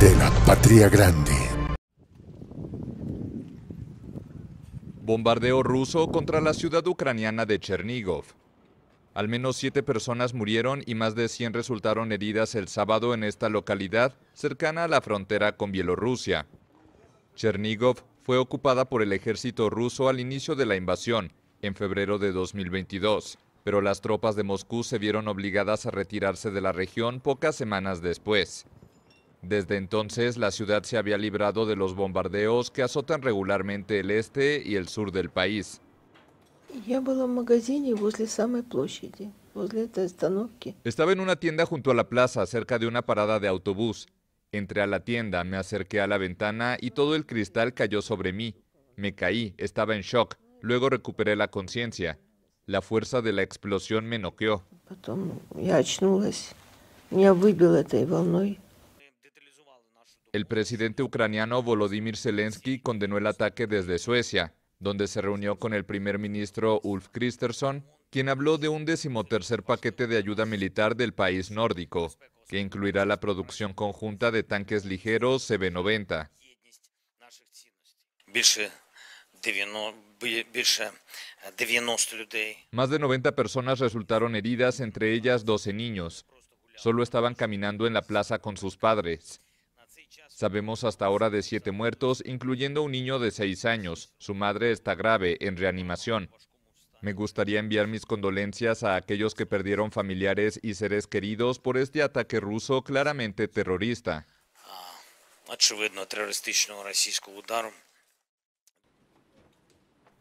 de la patria grande. Bombardeo ruso contra la ciudad ucraniana de Chernigov. Al menos siete personas murieron y más de 100 resultaron heridas el sábado en esta localidad, cercana a la frontera con Bielorrusia. Chernigov fue ocupada por el ejército ruso al inicio de la invasión, en febrero de 2022, pero las tropas de Moscú se vieron obligadas a retirarse de la región pocas semanas después. Desde entonces, la ciudad se había librado de los bombardeos que azotan regularmente el este y el sur del país. Estaba en una tienda junto a la plaza, cerca de una parada de autobús. Entré a la tienda, me acerqué a la ventana y todo el cristal cayó sobre mí. Me caí, estaba en shock. Luego recuperé la conciencia. La fuerza de la explosión me noqueó. El presidente ucraniano Volodymyr Zelensky condenó el ataque desde Suecia, donde se reunió con el primer ministro Ulf Kristersson, quien habló de un decimotercer paquete de ayuda militar del país nórdico, que incluirá la producción conjunta de tanques ligeros CB-90. Más de 90 personas resultaron heridas, entre ellas 12 niños. Solo estaban caminando en la plaza con sus padres. Sabemos hasta ahora de siete muertos, incluyendo un niño de seis años. Su madre está grave, en reanimación. Me gustaría enviar mis condolencias a aquellos que perdieron familiares y seres queridos por este ataque ruso claramente terrorista. Ah,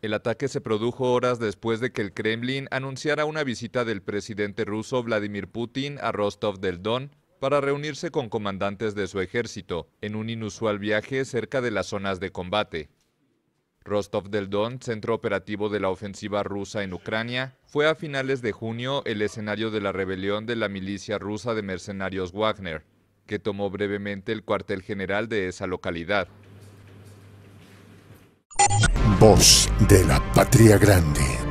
el ataque se produjo horas después de que el Kremlin anunciara una visita del presidente ruso Vladimir Putin a Rostov del Don, para reunirse con comandantes de su ejército en un inusual viaje cerca de las zonas de combate. Rostov del Don, centro operativo de la ofensiva rusa en Ucrania, fue a finales de junio el escenario de la rebelión de la milicia rusa de mercenarios Wagner, que tomó brevemente el cuartel general de esa localidad. Voz de la Patria Grande.